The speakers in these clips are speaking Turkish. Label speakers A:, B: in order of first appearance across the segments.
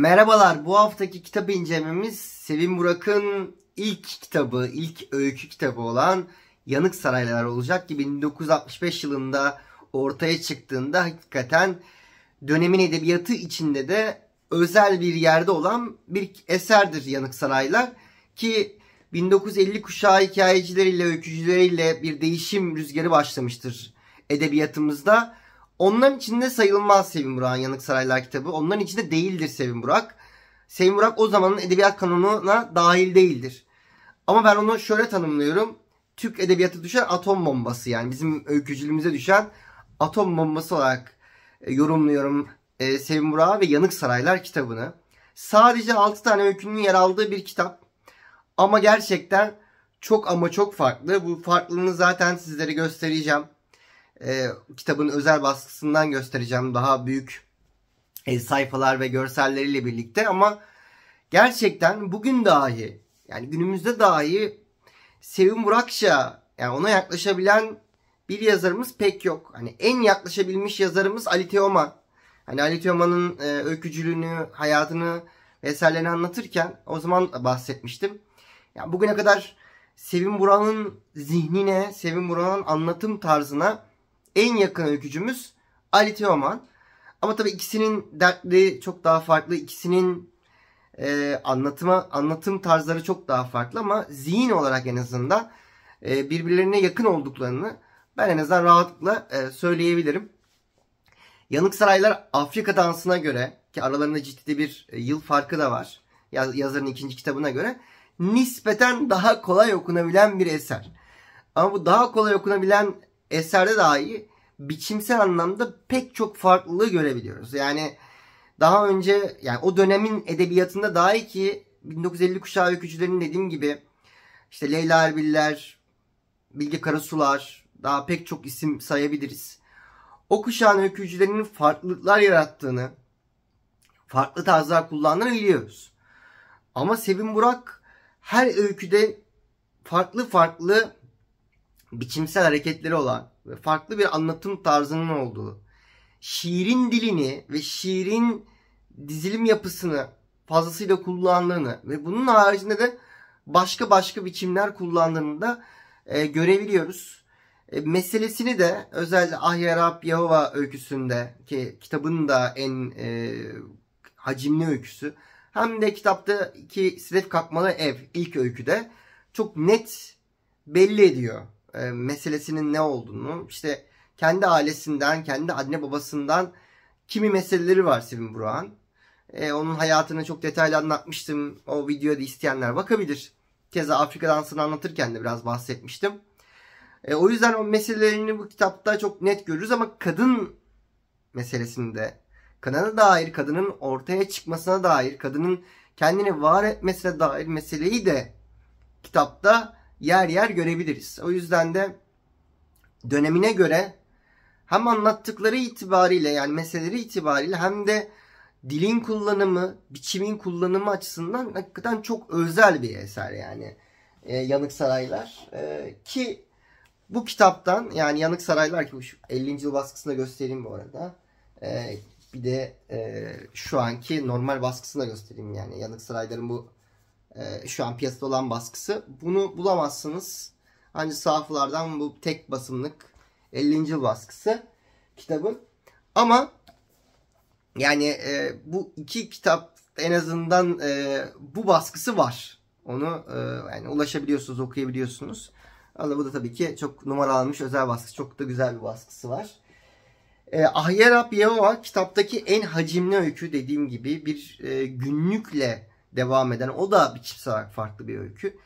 A: Merhabalar, bu haftaki kitap incelememiz Sevim Burak'ın ilk kitabı, ilk öykü kitabı olan Yanık Saraylar olacak ki 1965 yılında ortaya çıktığında hakikaten dönemin edebiyatı içinde de özel bir yerde olan bir eserdir Yanık Saraylar ki 1950 kuşağı hikayecileriyle, öykücüleriyle bir değişim rüzgarı başlamıştır edebiyatımızda Onların içinde sayılmaz Sevim Burak'ın Yanık Saraylar kitabı. Onların içinde değildir Sevim Burak. Sevim Burak o zamanın edebiyat kanonuna dahil değildir. Ama ben onu şöyle tanımlıyorum. Türk edebiyatı düşen atom bombası yani bizim öykücülüğümüze düşen atom bombası olarak e, yorumluyorum e, Sevim Burak'ı ve Yanık Saraylar kitabını. Sadece 6 tane öykünün yer aldığı bir kitap. Ama gerçekten çok ama çok farklı. Bu farklılığını zaten sizlere göstereceğim e, kitabın özel baskısından göstereceğim. Daha büyük e, sayfalar ve görselleriyle birlikte ama gerçekten bugün dahi yani günümüzde dahi Sevim Burakça, yani ona yaklaşabilen bir yazarımız pek yok. Hani en yaklaşabilmiş yazarımız Ali Teoman. Hani Ali Teoman'ın e, öykücülüğünü, hayatını vesairelerini anlatırken o zaman bahsetmiştim. Yani bugüne kadar Sevim Buran'ın zihnine, Sevim Buran'ın anlatım tarzına en yakın öykücümüz Ali Teoman. Ama tabii ikisinin dertleri çok daha farklı. İkisinin e, anlatıma anlatım tarzları çok daha farklı ama zihin olarak en azından e, birbirlerine yakın olduklarını ben en azından rahatlıkla e, söyleyebilirim. Yanık Saraylar Afrika dansına göre ki aralarında ciddi bir e, yıl farkı da var. Yaz, yazarın ikinci kitabına göre nispeten daha kolay okunabilen bir eser. Ama bu daha kolay okunabilen eserde dahi biçimsel anlamda pek çok farklılığı görebiliyoruz. Yani daha önce yani o dönemin edebiyatında dahi ki 1950 kuşağı öykücülerin dediğim gibi işte Leyla Erbil'ler, Bilge Karasular daha pek çok isim sayabiliriz. O kuşağın öykücülerinin farklılıklar yarattığını, farklı tarzlar kullandığını biliyoruz. Ama Sevin Burak her öyküde farklı farklı biçimsel hareketleri olan ve farklı bir anlatım tarzının olduğu, şiirin dilini ve şiirin dizilim yapısını fazlasıyla kullandığını ve bunun haricinde de başka başka biçimler kullandığını da e, görebiliyoruz. E, meselesini de özellikle Ahya Rab Yahova öyküsünde ki kitabın da en e, hacimli öyküsü hem de kitaptaki Sedef Kalkmalı Ev ilk öyküde çok net belli ediyor. E, meselesinin ne olduğunu, işte kendi ailesinden, kendi anne babasından kimi meseleleri var Sevin buruan. E, onun hayatını çok detaylı anlatmıştım. O videoda isteyenler bakabilir. Keza Afrika dansını anlatırken de biraz bahsetmiştim. E, o yüzden o meselelerini bu kitapta çok net görürüz ama kadın meselesinde kadına dair, kadının ortaya çıkmasına dair, kadının kendini var etmesine dair meseleyi de kitapta yer yer görebiliriz. O yüzden de dönemine göre hem anlattıkları itibariyle yani meseleleri itibariyle hem de dilin kullanımı, biçimin kullanımı açısından hakikaten çok özel bir eser yani e, Yanık Saraylar. E, ki bu kitaptan yani Yanık Saraylar ki bu 50. yıl baskısında göstereyim bu arada. E, bir de e, şu anki normal baskısında göstereyim yani Yanık Saraylar'ın bu e, şu an piyasada olan baskısı. Bunu bulamazsınız. Ancak sahaflardan bu tek basımlık 50. yıl baskısı kitabın. Ama yani e, bu iki kitap en azından e, bu baskısı var. Onu e, yani ulaşabiliyorsunuz, okuyabiliyorsunuz. Ama bu da tabii ki çok numaralanmış özel baskısı. Çok da güzel bir baskısı var. E, Ahyarab Yehova kitaptaki en hacimli öykü dediğim gibi bir e, günlükle devam eden o da biçimsel olarak farklı bir öykü.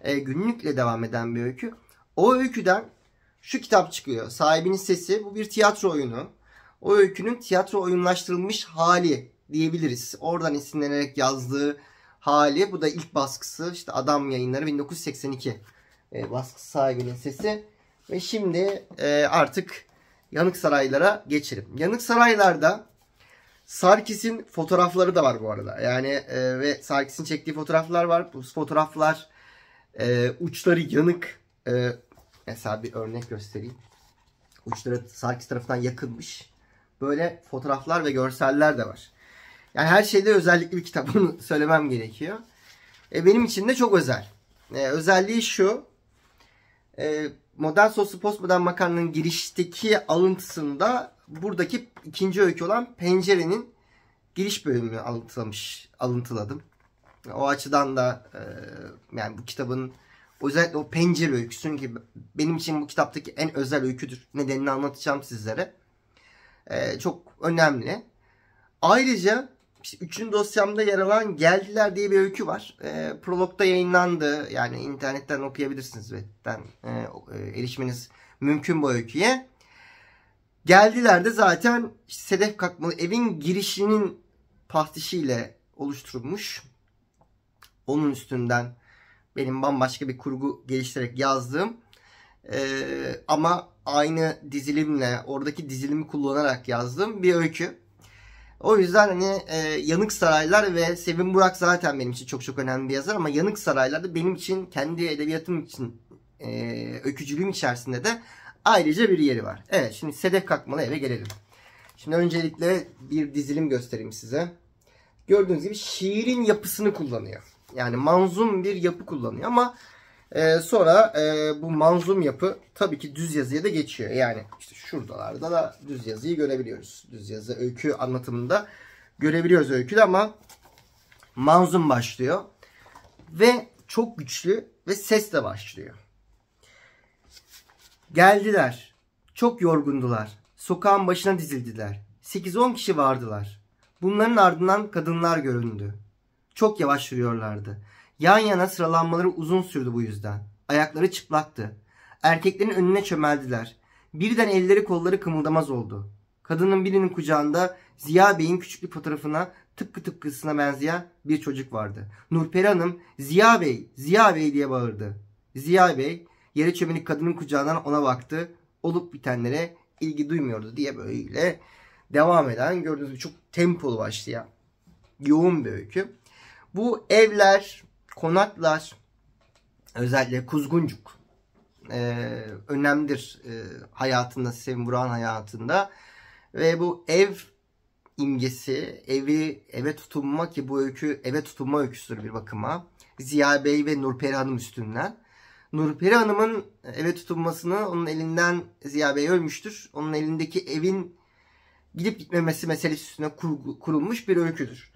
A: E, günlükle devam eden bir öykü. O öyküden şu kitap çıkıyor. Sahibinin Sesi. Bu bir tiyatro oyunu. O öykünün tiyatro oyunlaştırılmış hali diyebiliriz. Oradan esinlenerek yazdığı hali. Bu da ilk baskısı. İşte Adam Yayınları 1982 e, baskısı sahibinin sesi. Ve şimdi e, artık Yanık Saraylara geçelim. Yanık Saraylar'da Sarkis'in fotoğrafları da var bu arada. Yani e, ve Sarkis'in çektiği fotoğraflar var. Bu fotoğraflar e, uçları yanık. E, mesela bir örnek göstereyim. Uçları Sarkis tarafından yakılmış. Böyle fotoğraflar ve görseller de var. Yani her şeyde özellikli bir kitap. Bunu söylemem gerekiyor. E, benim için de çok özel. E, özelliği şu. E, modern sosu postmodern makarnanın girişteki alıntısında buradaki ikinci öykü olan pencerenin giriş bölümünü alıntılamış, alıntıladım. O açıdan da e, yani bu kitabın özellikle o pencere öyküsünün ki benim için bu kitaptaki en özel öyküdür. Nedenini anlatacağım sizlere. E, çok önemli. Ayrıca işte üçüncü dosyamda yer alan Geldiler diye bir öykü var. E, prologda yayınlandı. Yani internetten okuyabilirsiniz. Web'den e, e erişmeniz mümkün bu öyküye. Geldiler de zaten işte Sedef Kalkmalı evin girişinin tahtişiyle oluşturulmuş. Onun üstünden benim bambaşka bir kurgu geliştirerek yazdığım ee, ama aynı dizilimle oradaki dizilimi kullanarak yazdığım bir öykü. O yüzden hani e, Yanık Saraylar ve Sevim Burak zaten benim için çok çok önemli bir yazar ama Yanık Saraylar da benim için kendi edebiyatım için e, öykücülüğüm içerisinde de ayrıca bir yeri var. Evet şimdi sedef kalkmalı eve gelelim. Şimdi öncelikle bir dizilim göstereyim size. Gördüğünüz gibi şiirin yapısını kullanıyor. Yani manzum bir yapı kullanıyor ama e, sonra e, bu manzum yapı tabii ki düz yazıya da geçiyor. Yani işte şuradalarda da düz yazıyı görebiliyoruz. Düz yazı öykü anlatımında görebiliyoruz öyküde ama manzum başlıyor. Ve çok güçlü ve ses de başlıyor. Geldiler. Çok yorgundular. Sokağın başına dizildiler. 8-10 kişi vardılar. Bunların ardından kadınlar göründü. Çok yavaş yürüyorlardı. Yan yana sıralanmaları uzun sürdü bu yüzden. Ayakları çıplaktı. Erkeklerin önüne çömeldiler. Birden elleri kolları kımıldamaz oldu. Kadının birinin kucağında Ziya Bey'in küçük bir fotoğrafına tıpkı tıpkısına benzeyen bir çocuk vardı. Nurperi Hanım Ziya Bey, Ziya Bey diye bağırdı. Ziya Bey Yere çömelik kadının kucağından ona baktı. Olup bitenlere ilgi duymuyordu diye böyle devam eden gördüğünüz gibi çok tempolu başlayan yoğun bir öykü. Bu evler, konaklar özellikle Kuzguncuk e, önemlidir e, hayatında, Sevim Burak'ın hayatında. Ve bu ev imgesi, evi eve tutunma ki bu öykü eve tutunma öyküsüdür bir bakıma. Ziya Bey ve Nurperi Hanım üstünden. Nurperi Hanım'ın eve tutunmasını onun elinden Ziya Bey ölmüştür. Onun elindeki evin gidip gitmemesi meselesi üstüne kurulmuş bir öyküdür.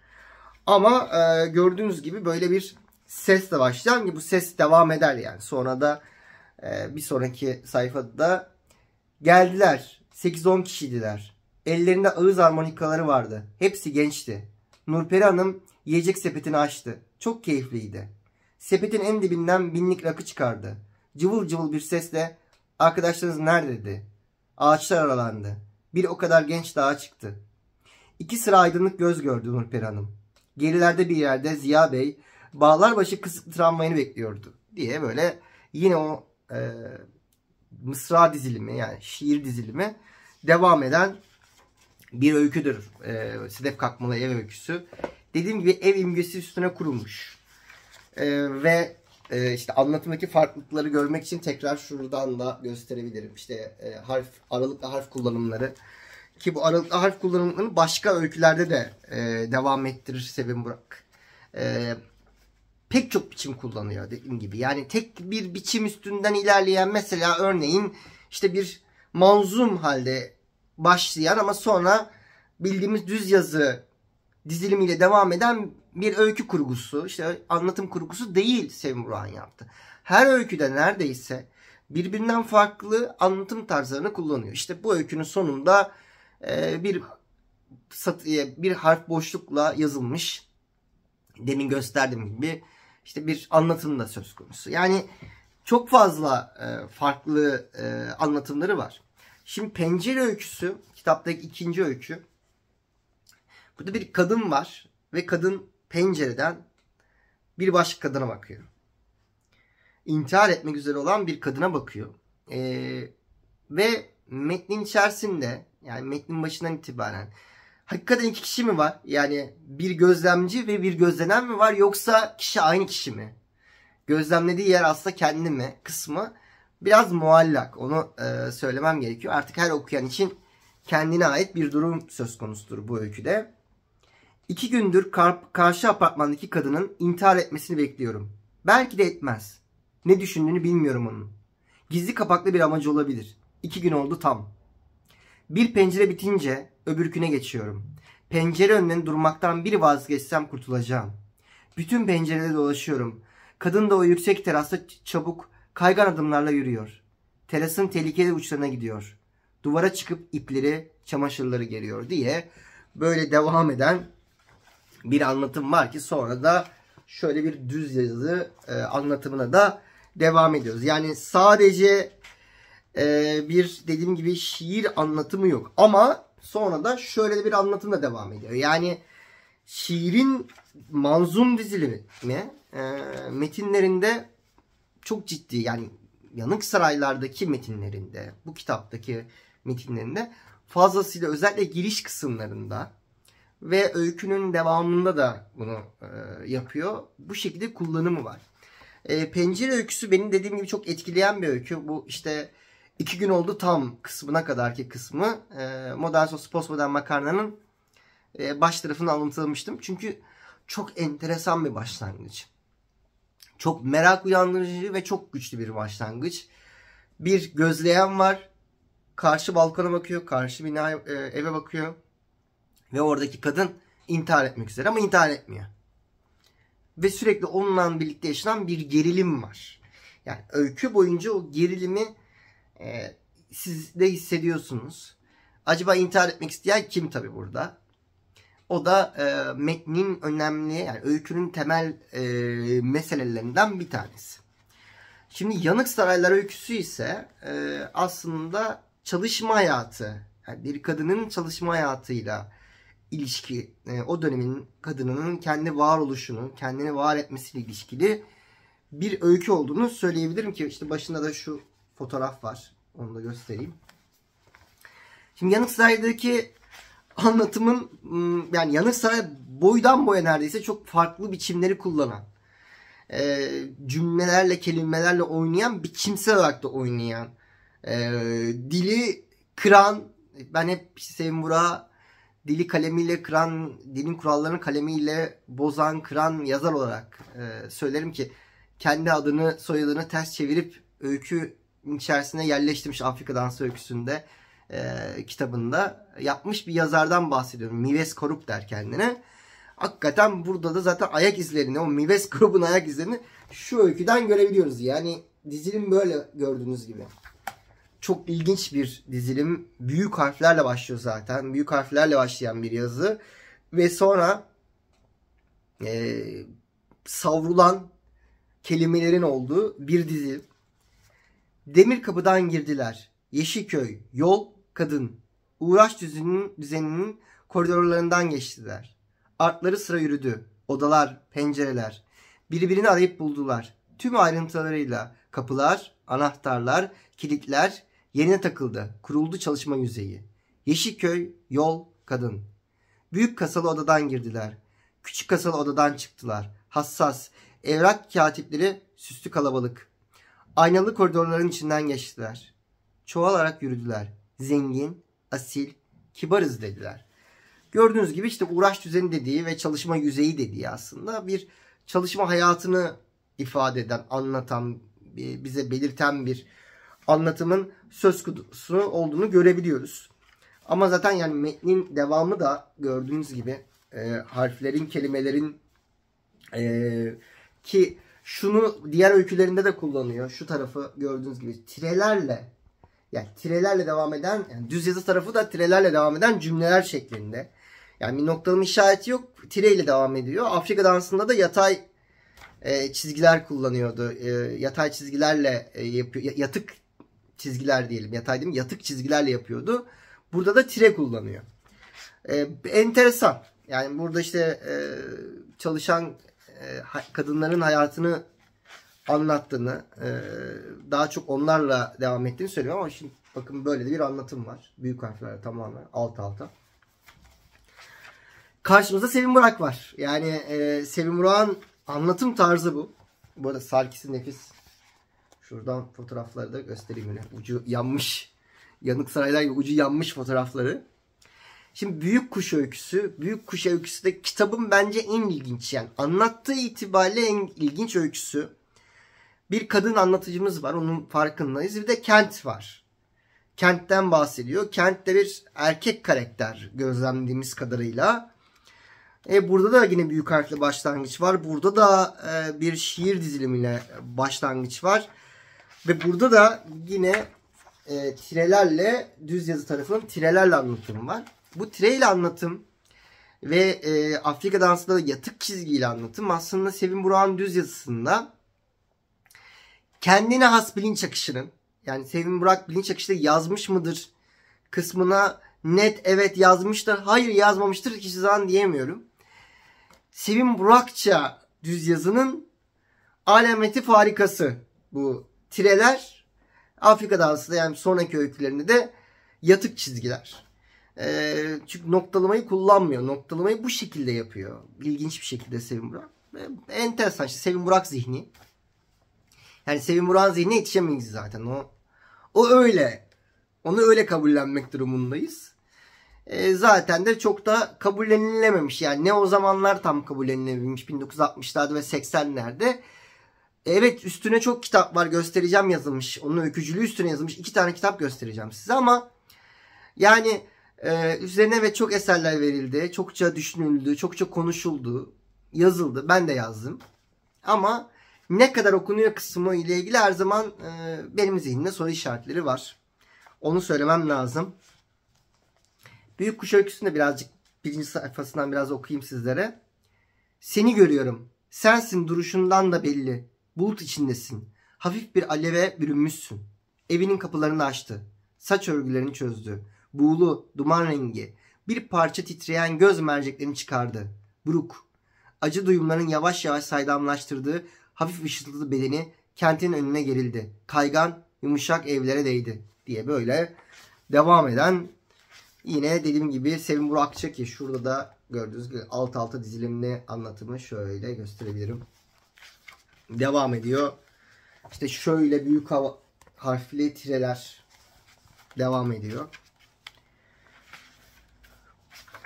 A: Ama e, gördüğünüz gibi böyle bir sesle başlayan ki bu ses devam eder yani. Sonra da e, bir sonraki sayfada geldiler. 8-10 kişiydiler. Ellerinde ağız harmonikaları vardı. Hepsi gençti. Nurperi Hanım yiyecek sepetini açtı. Çok keyifliydi. Sepetin en dibinden binlik rakı çıkardı. Cıvıl cıvıl bir sesle arkadaşlarınız nerede dedi. Ağaçlar aralandı. Bir o kadar genç daha çıktı. İki sıra aydınlık göz gördü Nurperi Hanım. Gerilerde bir yerde Ziya Bey Bağlarbaşı kısık tramvayını bekliyordu diye böyle yine o e, mısra dizilimi yani şiir dizilimi devam eden bir öyküdür. E, Sedef Kakmalı ev öyküsü. Dediğim gibi ev imgesi üstüne kurulmuş. E, ve e, işte anlatımdaki farklılıkları görmek için tekrar şuradan da gösterebilirim. İşte e, harf aralıklı harf kullanımları ki bu aralıklı harf kullanımlarını başka öykülerde de e, devam ettirir Sevin Burak. E, pek çok biçim kullanıyor dediğim gibi. Yani tek bir biçim üstünden ilerleyen mesela örneğin işte bir manzum halde başlayan ama sonra bildiğimiz düz yazı dizilimiyle devam eden bir öykü kurgusu, işte anlatım kurgusu değil Sevim Burhan yaptı. Her öyküde neredeyse birbirinden farklı anlatım tarzlarını kullanıyor. İşte bu öykünün sonunda e, bir e, bir harf boşlukla yazılmış demin gösterdiğim gibi işte bir anlatım da söz konusu. Yani çok fazla e, farklı e, anlatımları var. Şimdi Pencere Öyküsü kitaptaki ikinci öykü Burada bir kadın var ve kadın pencereden bir başka kadına bakıyor. İntihar etmek üzere olan bir kadına bakıyor. Ee, ve metnin içerisinde yani metnin başından itibaren hakikaten iki kişi mi var? Yani bir gözlemci ve bir gözlenen mi var yoksa kişi aynı kişi mi? Gözlemlediği yer aslında kendi mi kısmı biraz muallak. Onu e, söylemem gerekiyor. Artık her okuyan için kendine ait bir durum söz konusudur bu öyküde. İki gündür kar karşı apartmandaki kadının intihar etmesini bekliyorum. Belki de etmez. Ne düşündüğünü bilmiyorum onun. Gizli kapaklı bir amacı olabilir. İki gün oldu tam. Bir pencere bitince öbürküne geçiyorum. Pencere önünden durmaktan biri vazgeçsem kurtulacağım. Bütün pencerede dolaşıyorum. Kadın da o yüksek terasta çabuk, kaygan adımlarla yürüyor. Terasın tehlikeli uçlarına gidiyor. Duvara çıkıp ipleri, çamaşırları geriyor diye böyle devam eden bir anlatım var ki sonra da şöyle bir düz yazı e, anlatımına da devam ediyoruz. Yani sadece e, bir dediğim gibi şiir anlatımı yok ama sonra da şöyle bir anlatımla devam ediyor. Yani şiirin manzum dizilimi e, metinlerinde çok ciddi yani Yanık Saraylardaki metinlerinde bu kitaptaki metinlerinde fazlasıyla özellikle giriş kısımlarında ve öykünün devamında da bunu e, yapıyor. Bu şekilde kullanımı var. E, pencere öyküsü benim dediğim gibi çok etkileyen bir öykü. Bu işte iki gün oldu tam kısmına kadarki kısmı. E, Modern Sos Postmodern Makarna'nın e, baş tarafını alıntılamıştım. Çünkü çok enteresan bir başlangıç. Çok merak uyandırıcı ve çok güçlü bir başlangıç. Bir gözleyen var. Karşı balkona bakıyor. Karşı bina e, eve bakıyor. Ve oradaki kadın intihar etmek üzere ama intihar etmiyor. Ve sürekli onunla birlikte yaşanan bir gerilim var. Yani öykü boyunca o gerilimi e, siz de hissediyorsunuz. Acaba intihar etmek isteyen kim tabi burada? O da e, metnin önemli, yani öykünün temel e, meselelerinden bir tanesi. Şimdi Yanık Saraylar öyküsü ise e, aslında çalışma hayatı, yani bir kadının çalışma hayatıyla ilişki, e, o dönemin kadınının kendi varoluşunu, kendini var etmesiyle ilişkili bir öykü olduğunu söyleyebilirim ki işte başında da şu fotoğraf var. Onu da göstereyim. Şimdi Yanık Saray'daki anlatımın yani Yanık Saray boydan boya neredeyse çok farklı biçimleri kullanan e, cümlelerle kelimelerle oynayan biçimsel olarak da oynayan e, dili kıran ben hep işte Sevim Burak'a dili kalemiyle kıran, dilin kurallarını kalemiyle bozan, kıran yazar olarak e, söylerim ki kendi adını, soyadını ters çevirip öykü içerisine yerleştirmiş Afrika Dansı Öyküsü'nde e, kitabında yapmış bir yazardan bahsediyorum. Mives Korup der kendine. Hakikaten burada da zaten ayak izlerini, o Mives Korup'un ayak izlerini şu öyküden görebiliyoruz. Yani dizinin böyle gördüğünüz gibi. Çok ilginç bir dizilim. Büyük harflerle başlıyor zaten. Büyük harflerle başlayan bir yazı. Ve sonra e, savrulan kelimelerin olduğu bir dizi. Demir kapıdan girdiler. Yeşilköy, yol, kadın. Uğraş düzeninin, düzeninin koridorlarından geçtiler. Artları sıra yürüdü. Odalar, pencereler. Birbirini arayıp buldular. Tüm ayrıntılarıyla kapılar, anahtarlar, kilitler, Yerine takıldı. Kuruldu çalışma yüzeyi. Yeşilköy, yol, kadın. Büyük kasalı odadan girdiler. Küçük kasalı odadan çıktılar. Hassas, evrak katipleri süslü kalabalık. Aynalı koridorların içinden geçtiler. Çoğalarak yürüdüler. Zengin, asil, kibarız dediler. Gördüğünüz gibi işte uğraş düzeni dediği ve çalışma yüzeyi dediği aslında bir çalışma hayatını ifade eden, anlatan, bize belirten bir anlatımın söz konusu olduğunu görebiliyoruz. Ama zaten yani metnin devamı da gördüğünüz gibi e, harflerin, kelimelerin e, ki şunu diğer öykülerinde de kullanıyor. Şu tarafı gördüğünüz gibi tirelerle yani tirelerle devam eden yani düz yazı tarafı da tirelerle devam eden cümleler şeklinde. Yani bir noktalama işareti yok. Tireyle devam ediyor. Afrika dansında da yatay e, çizgiler kullanıyordu. E, yatay çizgilerle e, yapıyor. Yatık çizgiler diyelim. Yatay değil mi? Yatık çizgilerle yapıyordu. Burada da tire kullanıyor. E, enteresan. Yani burada işte e, çalışan e, kadınların hayatını anlattığını e, daha çok onlarla devam ettiğini söylüyor ama şimdi bakın böyle de bir anlatım var. Büyük harflerle tamamen alt alta. Karşımızda Sevim Burak var. Yani e, Sevim Burak'ın anlatım tarzı bu. Bu arada sarkisi nefis Şuradan fotoğrafları da göstereyim yine. Ucu yanmış. Yanık saraylar gibi ucu yanmış fotoğrafları. Şimdi Büyük Kuş Öyküsü. Büyük Kuş Öyküsü de kitabın bence en ilginç. Yani anlattığı itibariyle en ilginç öyküsü. Bir kadın anlatıcımız var. Onun farkındayız. Bir de Kent var. Kent'ten bahsediyor. Kent'te bir erkek karakter gözlemlediğimiz kadarıyla. E burada da yine büyük harfle başlangıç var. Burada da e, bir şiir dizilimiyle başlangıç var. Ve burada da yine e, tirelerle düz yazı tarafının tirelerle anlatım var. Bu tireyle anlatım ve e, Afrika dansında da yatık çizgiyle anlatım aslında Sevin Burak'ın düz yazısında kendine has bilinç akışının yani Sevin Burak bilinç akışında yazmış mıdır kısmına net evet yazmıştır hayır yazmamıştır hiçbir zaman diyemiyorum. Sevin Burakça düz yazının alameti farikası bu tireler Afrika dansı yani sonraki öykülerinde de yatık çizgiler. E, çünkü noktalamayı kullanmıyor. Noktalamayı bu şekilde yapıyor. İlginç bir şekilde Sevim Burak. E, enteresan işte Sevim Burak zihni. Yani Sevim Burak'ın zihnine yetişemeyiz zaten. O, o öyle. Onu öyle kabullenmek durumundayız. E, zaten de çok da kabullenilememiş. Yani ne o zamanlar tam kabullenilebilmiş 1960'larda ve 80'lerde Evet üstüne çok kitap var göstereceğim yazılmış. Onun öykücülüğü üstüne yazılmış. iki tane kitap göstereceğim size ama yani e, üzerine ve çok eserler verildi. Çokça düşünüldü. Çokça konuşuldu. Yazıldı. Ben de yazdım. Ama ne kadar okunuyor kısmı ile ilgili her zaman e, benim zihnimde soru işaretleri var. Onu söylemem lazım. Büyük Kuş Öyküsü'nü de birazcık birinci sayfasından biraz okuyayım sizlere. Seni görüyorum. Sensin duruşundan da belli. Bulut içindesin. Hafif bir aleve bürünmüşsün. Evinin kapılarını açtı. Saç örgülerini çözdü. Buğulu, duman rengi. Bir parça titreyen göz merceklerini çıkardı. Buruk. Acı duyumların yavaş yavaş saydamlaştırdığı hafif ışıltılı bedeni kentin önüne gerildi. Kaygan, yumuşak evlere değdi diye böyle devam eden yine dediğim gibi Sevim Burakçı ki şurada da gördüğünüz gibi alt alta dizilimli anlatımı şöyle gösterebilirim. Devam ediyor. İşte şöyle büyük hava, harfli tireler devam ediyor.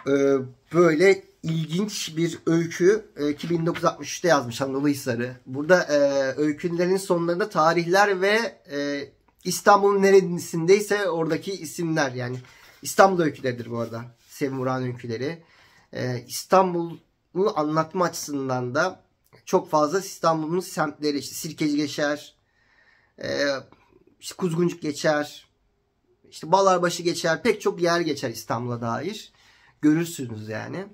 A: Ee, böyle ilginç bir öykü e, 1963'te yazmış Anadolu Hisarı. Burada e, öykülerin sonlarında tarihler ve e, İstanbul'un neresindeyse oradaki isimler yani İstanbul öyküleridir bu arada. Sevim Uran öyküleri. E, İstanbul'u anlatma açısından da çok fazla İstanbul'un semtleri işte Sirkeci geçer, e, işte Kuzguncuk geçer, işte Balarbaşı geçer, pek çok yer geçer İstanbul'a dair. Görürsünüz yani.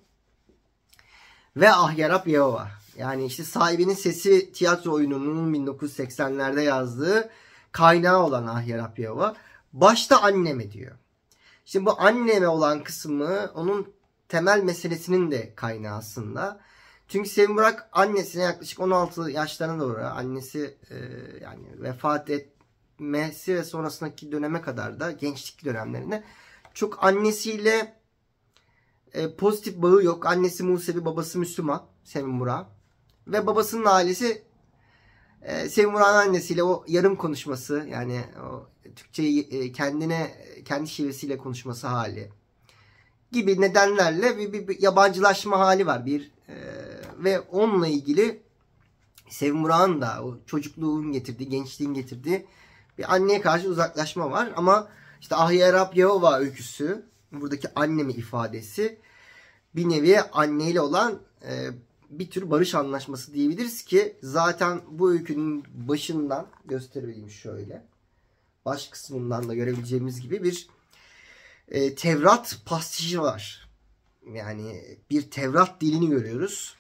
A: Ve Ah Yarap Yehova. Yani işte sahibinin sesi tiyatro oyununun 1980'lerde yazdığı kaynağı olan Ah Yarap Yehova. Başta anneme diyor. Şimdi bu anneme olan kısmı onun temel meselesinin de kaynağı aslında. Çünkü Sevim Burak annesine yaklaşık 16 yaşlarına doğru annesi e, yani vefat etmesi ve sonrasındaki döneme kadar da gençlik dönemlerinde çok annesiyle e, pozitif bağı yok. Annesi Musevi, babası Müslüman Sevim Burak ve babasının ailesi e, Sevim Burak'ın annesiyle o yarım konuşması yani o Türkçeyi e, kendine kendi şivesiyle konuşması hali gibi nedenlerle bir, bir, bir yabancılaşma hali var. Bir e, ve onunla ilgili Sevim Burak'ın da o çocukluğun getirdiği, gençliğin getirdiği bir anneye karşı uzaklaşma var. Ama işte Ahya Rab Yehova öyküsü, buradaki annemi ifadesi bir nevi anneyle olan e, bir tür barış anlaşması diyebiliriz ki zaten bu öykünün başından göstereyim şöyle. Baş kısmından da görebileceğimiz gibi bir e, Tevrat pastişi var. Yani bir Tevrat dilini görüyoruz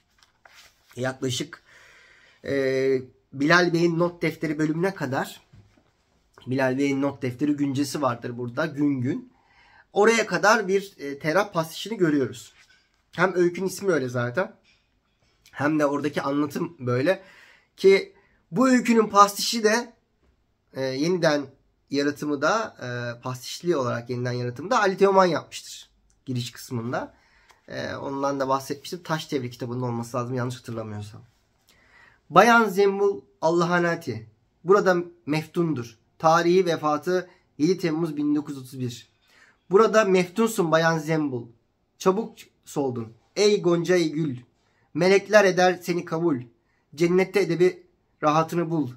A: yaklaşık e, Bilal Bey'in not defteri bölümüne kadar Bilal Bey'in not defteri güncesi vardır burada gün gün. Oraya kadar bir e, terap pasişini görüyoruz. Hem öykün ismi öyle zaten. Hem de oradaki anlatım böyle. Ki bu öykünün pastişi de e, yeniden yaratımı da e, pastişli olarak yeniden yaratımı da Ali Teoman yapmıştır. Giriş kısmında. Ee, ondan da bahsetmiştim. Taş Devri kitabının olması lazım yanlış hatırlamıyorsam. Bayan Zembul Allahanati. Burada meftundur. Tarihi vefatı 7 Temmuz 1931. Burada meftunsun Bayan Zembul. Çabuk soldun. Ey Gonca ey Gül. Melekler eder seni kabul. Cennette edebi rahatını bul.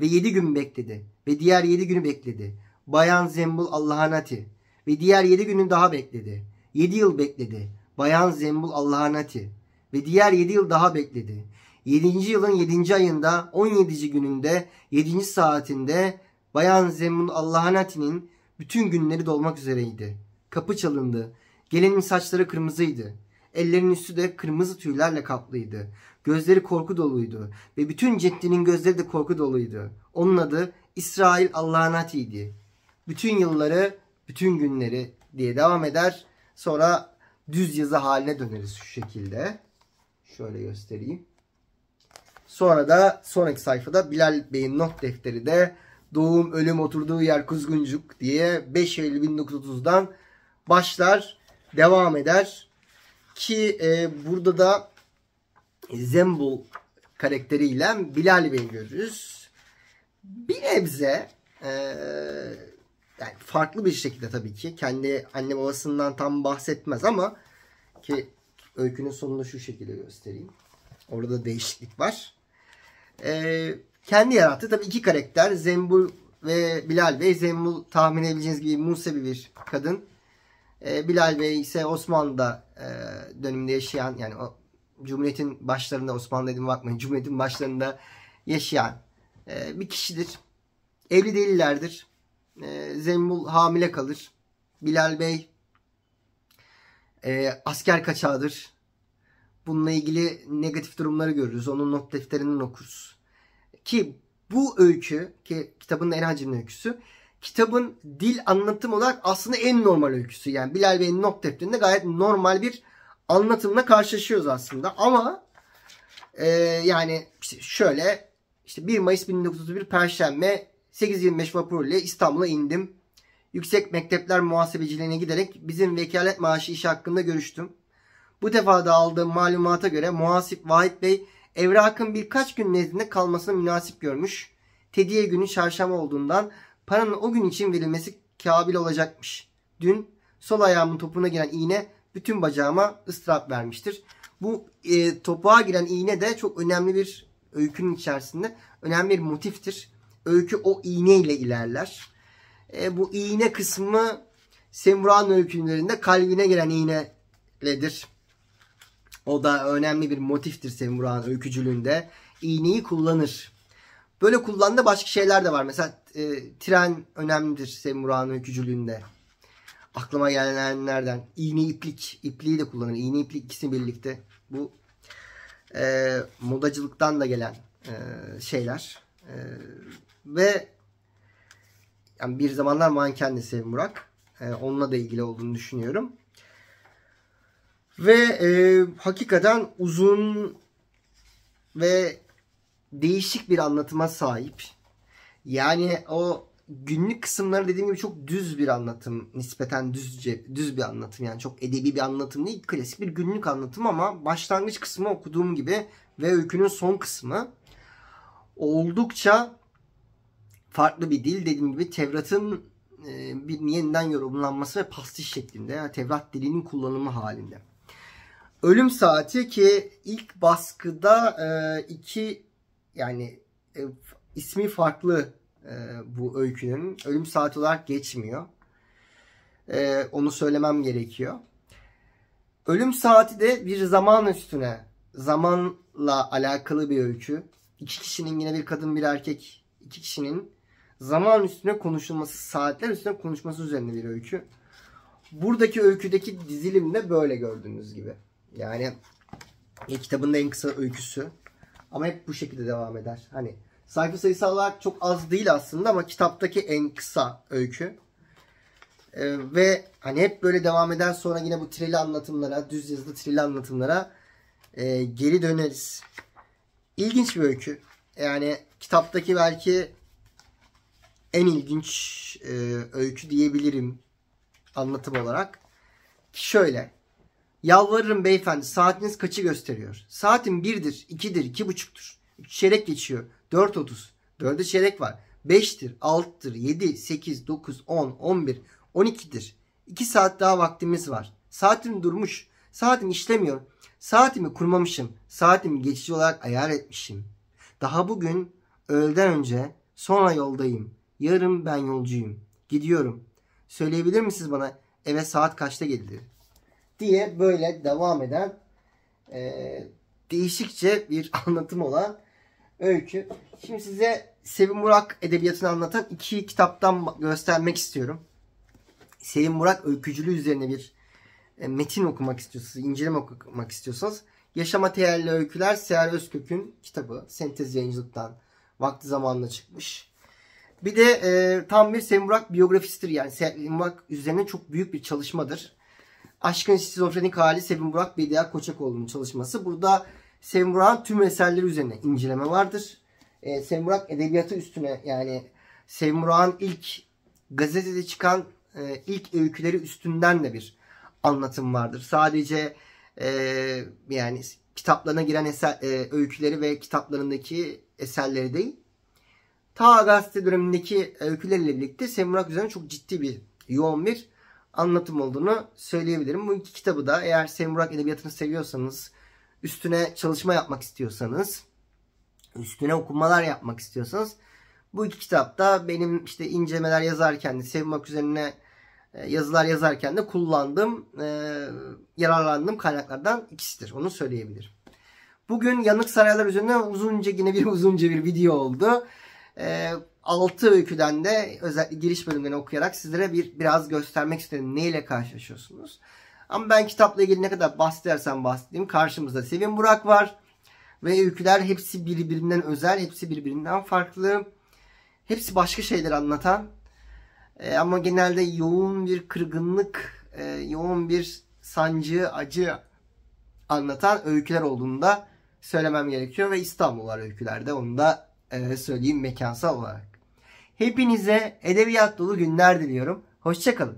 A: Ve yedi gün bekledi. Ve diğer yedi günü bekledi. Bayan Zembul Allahanati. Ve diğer yedi günü daha bekledi. Yedi yıl bekledi. Bayan Zembul Allahanati ve diğer 7 yıl daha bekledi. 7. yılın 7. ayında 17. gününde 7. saatinde Bayan Zembul Allahanati'nin bütün günleri dolmak üzereydi. Kapı çalındı. Gelenin saçları kırmızıydı. Ellerinin üstü de kırmızı tüylerle kaplıydı. Gözleri korku doluydu ve bütün ceddinin gözleri de korku doluydu. Onun adı İsrail Allahanatiydi. Bütün yılları, bütün günleri diye devam eder. Sonra düz yazı haline döneriz şu şekilde. Şöyle göstereyim. Sonra da sonraki sayfada Bilal Bey'in not defteri de doğum ölüm oturduğu yer Kuzguncuk diye 5 Eylül 1930'dan başlar devam eder. Ki e, burada da Zembul karakteriyle Bilal Bey'i görürüz. Bir nebze e, yani farklı bir şekilde tabii ki. Kendi anne babasından tam bahsetmez ama ki öykünün sonunda şu şekilde göstereyim. Orada değişiklik var. Ee, kendi yarattığı tabii iki karakter Zembul ve Bilal Bey. Zembul tahmin edebileceğiniz gibi Musevi bir kadın. Ee, Bilal Bey ise Osmanlı'da e, döneminde yaşayan yani o Cumhuriyet'in başlarında Osmanlı dedim bakmayın Cumhuriyet'in başlarında yaşayan e, bir kişidir. Evli değillerdir. Ee, Zembul hamile kalır. Bilal Bey e, asker kaçağıdır. Bununla ilgili negatif durumları görürüz. Onun not defterinden okuruz. Ki bu öykü ki kitabın en hacimli öyküsü kitabın dil anlatım olarak aslında en normal öyküsü. Yani Bilal Bey'in not defterinde gayet normal bir anlatımla karşılaşıyoruz aslında. Ama e, yani işte şöyle işte 1 Mayıs 1931 Perşembe 825 vapuru ile İstanbul'a indim. Yüksek mektepler muhasebeciliğine giderek bizim vekalet maaşı iş hakkında görüştüm. Bu defa da aldığım malumata göre muhasip Vahit Bey evrakın birkaç gün nezdinde kalmasını münasip görmüş. Tediye günü çarşamba olduğundan paranın o gün için verilmesi kabil olacakmış. Dün sol ayağımın topuna giren iğne bütün bacağıma ıstırap vermiştir. Bu e, topuğa giren iğne de çok önemli bir öykünün içerisinde önemli bir motiftir. Öykü o iğneyle ilerler. E, bu iğne kısmı semuran öykülerinde kalbine gelen iğneledir. O da önemli bir motiftir semuran öykücülüğünde. İğneyi kullanır. Böyle kullandığı başka şeyler de var. Mesela e, tren önemlidir semuran öykücülüğünde. Aklıma gelenlerden. iğne iplik. ipliği de kullanır. İğne iplik ikisi birlikte. Bu e, modacılıktan da gelen e, şeyler. E, ve yani bir zamanlar mankenli Sevim Burak. E, ee, onunla da ilgili olduğunu düşünüyorum. Ve e, hakikaten uzun ve değişik bir anlatıma sahip. Yani o günlük kısımları dediğim gibi çok düz bir anlatım. Nispeten düzce, düz bir anlatım. Yani çok edebi bir anlatım değil. Klasik bir günlük anlatım ama başlangıç kısmı okuduğum gibi ve öykünün son kısmı oldukça farklı bir dil dediğim gibi Tevrat'ın e, bir yeniden yorumlanması ve pastiş şeklinde yani Tevrat dilinin kullanımı halinde. Ölüm Saati ki ilk baskıda e, iki yani e, ismi farklı bu öykünün. Ölüm Saati olarak geçmiyor. onu söylemem gerekiyor. Ölüm Saati de bir zaman üstüne zamanla alakalı bir öykü. İki kişinin yine bir kadın bir erkek iki kişinin zaman üstüne konuşulması, saatler üstüne konuşması üzerine bir öykü. Buradaki öyküdeki dizilim de böyle gördüğünüz gibi. Yani e, kitabın da en kısa öyküsü. Ama hep bu şekilde devam eder. Hani sayfa sayısı olarak çok az değil aslında ama kitaptaki en kısa öykü. Ee, ve hani hep böyle devam eder sonra yine bu trili anlatımlara, düz yazılı trili anlatımlara e, geri döneriz. İlginç bir öykü. Yani kitaptaki belki en ilginç e, öykü diyebilirim anlatım olarak. Şöyle. Yalvarırım beyefendi saatiniz kaçı gösteriyor? Saatim 1'dir, 2'dir, 2.30'dur. 3 çeyrek geçiyor. 4.30. 4'e çeyrek var. 5'tir, 6'dır, 7, 8, 9, 10, 11, 12'dir. 2 saat daha vaktimiz var. Saatim durmuş. Saatim işlemiyor. Saatimi kurmamışım. Saatimi geçici olarak ayar etmişim. Daha bugün öğleden önce sonra yoldayım. Yarın ben yolcuyum. Gidiyorum. Söyleyebilir misiniz bana eve saat kaçta gelir? Diye böyle devam eden e, değişikçe bir anlatım olan öykü. Şimdi size Sevim Murak edebiyatını anlatan iki kitaptan göstermek istiyorum. Sevim Murak öykücülüğü üzerine bir e, metin okumak istiyorsanız, inceleme okumak istiyorsanız Yaşama Değerli Öyküler Seher Özkök'ün kitabı. Sentez yayıncılıktan vakti zamanla çıkmış. Bir de e, tam bir Semrak biyografisidir yani. Semrak üzerine çok büyük bir çalışmadır. Aşkın Şizofrenik Hali Sevim Burak Bediye Koçakoğlu'nun çalışması. Burada Sevim Burak'ın tüm eserleri üzerine inceleme vardır. E, Sevim Burak edebiyatı üstüne yani Sevim Burak'ın ilk gazetede çıkan e, ilk öyküleri üstünden de bir anlatım vardır. Sadece e, yani kitaplarına giren eser, e, öyküleri ve kitaplarındaki eserleri değil Ta gazete dönemindeki öykülerle e, birlikte Semurak üzerine çok ciddi bir yoğun bir anlatım olduğunu söyleyebilirim. Bu iki kitabı da eğer Semurak edebiyatını seviyorsanız, üstüne çalışma yapmak istiyorsanız, üstüne okumalar yapmak istiyorsanız bu iki kitapta benim işte incelemeler yazarken de Semurak üzerine e, yazılar yazarken de kullandığım, e, yararlandığım kaynaklardan ikisidir. Onu söyleyebilirim. Bugün yanık saraylar üzerine uzunca yine bir uzunca bir video oldu. E, ee, 6 öyküden de özellikle giriş bölümlerini okuyarak sizlere bir biraz göstermek istedim. Neyle karşılaşıyorsunuz? Ama ben kitapla ilgili ne kadar bahsedersem bahsedeyim. Karşımızda Sevin Burak var. Ve öyküler hepsi birbirinden özel, hepsi birbirinden farklı. Hepsi başka şeyler anlatan. E, ama genelde yoğun bir kırgınlık, e, yoğun bir sancı, acı anlatan öyküler olduğunu da söylemem gerekiyor. Ve İstanbul var öykülerde. Onu da e, söyleyeyim mekansal olarak. Hepinize edebiyat dolu günler diliyorum. Hoşçakalın.